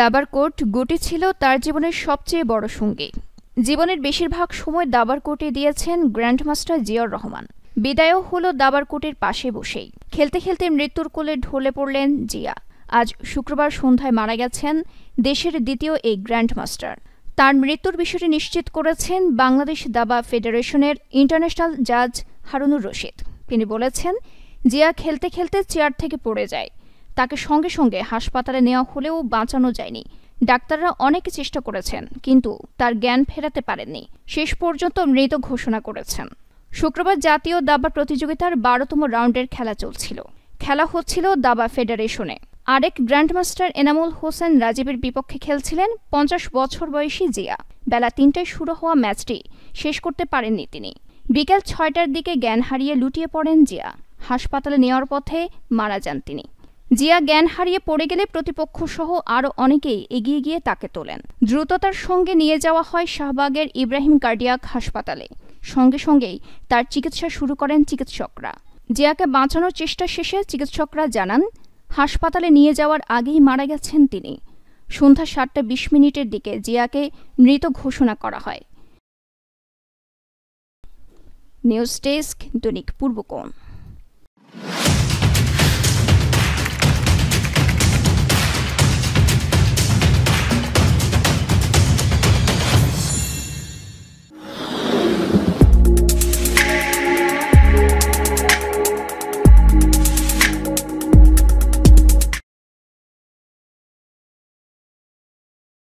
দাবার কোর্ট গুটি ছিল তার জীবনের সবচেয়ে বড় সঙ্গী জীবনের বেশিরভাগ সময় দাবার কোর্টে দিয়েছেন গ্র্যান্ডমাস্টার জিয়র রহমান বিদায়ও হল দাবার কোর্টের পাশে বসেই খেলতে খেলতে মৃত্যুর কোলে ঢলে পড়লেন জিয়া আজ শুক্রবার সন্ধ্যায় মারা গেছেন দেশের দ্বিতীয় এই গ্র্যান্ডমাস্টার তার মৃত্যুর বিষয়টি নিশ্চিত করেছেন বাংলাদেশ দাবা ফেডারেশনের ইন্টারন্যাশনাল জাজ হারুনুর রশিদ তিনি বলেছেন জিয়া খেলতে খেলতে চেয়ার থেকে পড়ে যায় তাকে সঙ্গে সঙ্গে হাসপাতালে নেওয়া হলেও বাঁচানো যায়নি ডাক্তাররা অনেক চেষ্টা করেছেন কিন্তু তার জ্ঞান ফেরাতে পারেননি শেষ পর্যন্ত মৃত ঘোষণা করেছেন শুক্রবার জাতীয় দাবা প্রতিযোগিতার বারোতম রাউন্ডের খেলা চলছিল খেলা হচ্ছিল দাবা ফেডারেশনে আরেক গ্র্যান্ডমাস্টার এনামুল হোসেন রাজীবের বিপক্ষে খেলছিলেন পঞ্চাশ বছর বয়সী জিয়া বেলা তিনটায় শুরু হওয়া ম্যাচটি শেষ করতে পারেননি তিনি বিকেল ছয়টার দিকে জ্ঞান হারিয়ে লুটিয়ে পড়েন জিয়া হাসপাতালে নেওয়ার পথে মারা যান তিনি জিয়া জ্ঞান হারিয়ে পড়ে গেলে প্রতিপক্ষ সহ আরও অনেকেই এগিয়ে গিয়ে তাকে তোলেন দ্রুততার সঙ্গে নিয়ে যাওয়া হয় শাহবাগের ইব্রাহিম কার্ডিয়াক হাসপাতালে সঙ্গে সঙ্গেই তার চিকিৎসা শুরু করেন চিকিৎসকরা জিয়াকে বাঁচানোর চেষ্টা শেষে চিকিৎসকরা জানান হাসপাতালে নিয়ে যাওয়ার আগেই মারা গেছেন তিনি সন্ধ্যা সাতটা বিশ মিনিটের দিকে জিয়াকে মৃত ঘোষণা করা হয় নিউজ ডেস্ক দৈনিক পূর্বকোণ